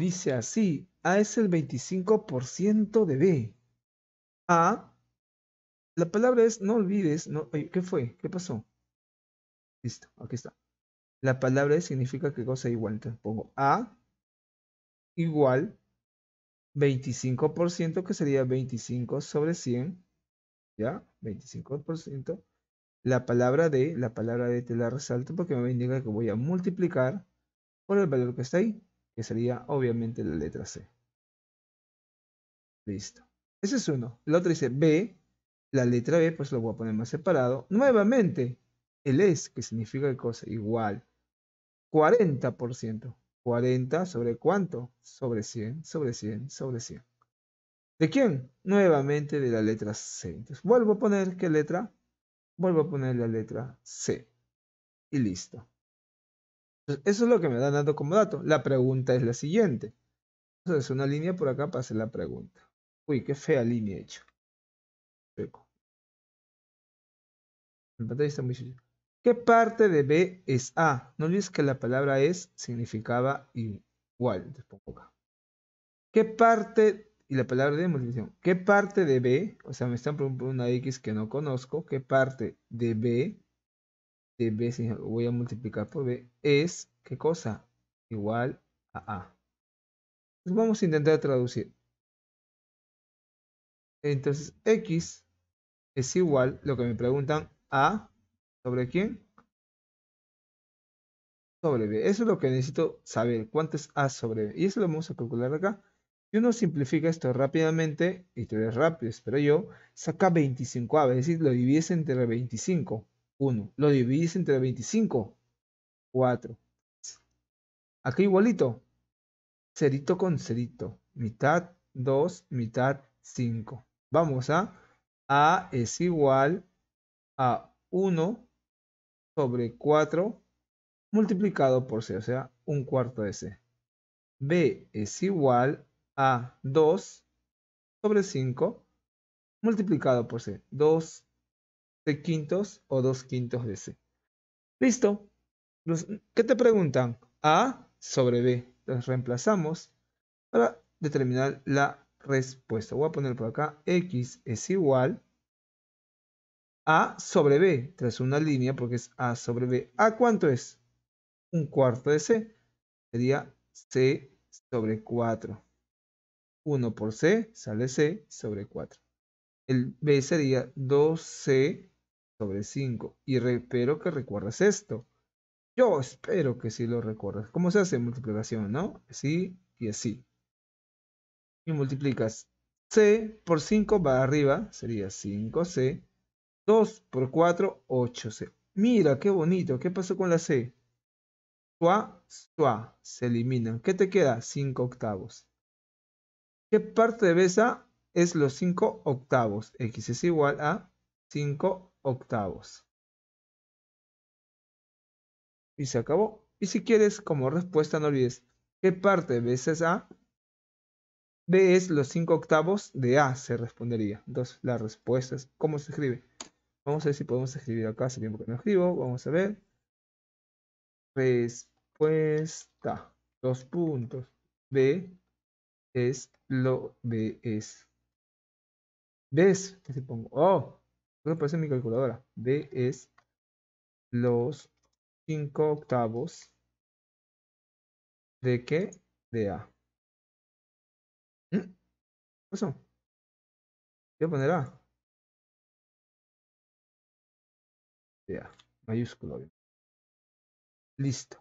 Dice así, A es el 25% de B. A, la palabra es, no olvides, no, ¿qué fue? ¿Qué pasó? Listo, aquí está. La palabra es, significa que cosa igual. Entonces pongo A igual 25%, que sería 25 sobre 100. ¿Ya? 25%. La palabra D, la palabra D te la resalto porque me indica que voy a multiplicar por el valor que está ahí que sería obviamente la letra C. Listo. Ese es uno. El otro dice B, la letra B, pues lo voy a poner más separado. Nuevamente, el es, que significa cosa, igual. 40%. 40 sobre cuánto? Sobre 100, sobre 100, sobre 100. ¿De quién? Nuevamente de la letra C. Entonces vuelvo a poner qué letra. Vuelvo a poner la letra C. Y listo. Eso es lo que me dan dando como dato. La pregunta es la siguiente. Es una línea por acá para hacer la pregunta. Uy, qué fea línea he hecho. está muy ¿Qué parte de B es A? No olvides que la palabra es significaba igual. acá. ¿Qué parte, y la palabra de multiplicación, qué parte de B, o sea, me están preguntando una X que no conozco, ¿qué parte de B de lo voy a multiplicar por b es, ¿qué cosa? Igual a a. vamos a intentar traducir. Entonces x es igual, lo que me preguntan, a sobre quién? Sobre b. Eso es lo que necesito saber, cuánto es a sobre b. Y eso lo vamos a calcular acá. Si uno simplifica esto rápidamente, y tú eres rápido, espero yo, saca 25 a, es decir, lo divides entre 25. 1. Lo divides entre 25. 4. Aquí igualito. Cerito con cerito. Mitad 2, mitad 5. Vamos a A es igual a 1 sobre 4 multiplicado por C, o sea, un cuarto de C. B es igual a 2 sobre 5 multiplicado por C. 2 de quintos o dos quintos de C. Listo. Los, ¿Qué te preguntan? A sobre B. Los reemplazamos para determinar la respuesta. Voy a poner por acá X es igual a sobre B. Tras una línea porque es A sobre B. ¿A cuánto es? Un cuarto de C. Sería C sobre 4. 1 por C sale C sobre 4. El B sería 2C sobre 5. Y espero que recuerdes esto. Yo espero que sí lo recuerdes. ¿Cómo se hace multiplicación, no? Así y así. Y multiplicas C por 5 va arriba, sería 5C. 2 por 4, 8C. Mira, qué bonito. ¿Qué pasó con la C? Sua, sua. Se eliminan. ¿Qué te queda? 5 octavos. ¿Qué parte de A? es los 5 octavos. X es igual a 5 octavos. Y se acabó. Y si quieres, como respuesta, no olvides qué parte B es A. B es los 5 octavos de A, se respondería. Entonces, la respuesta es cómo se escribe. Vamos a ver si podemos escribir acá. Hace tiempo que no escribo. Vamos a ver. Respuesta. Dos puntos. B es lo B es ¿Ves? ¿qué se pongo? Oh, creo que parece mi calculadora. B es los 5 octavos de qué? De A. ¿Qué mm, Eso. Voy a poner A. De A, mayúsculo. Listo.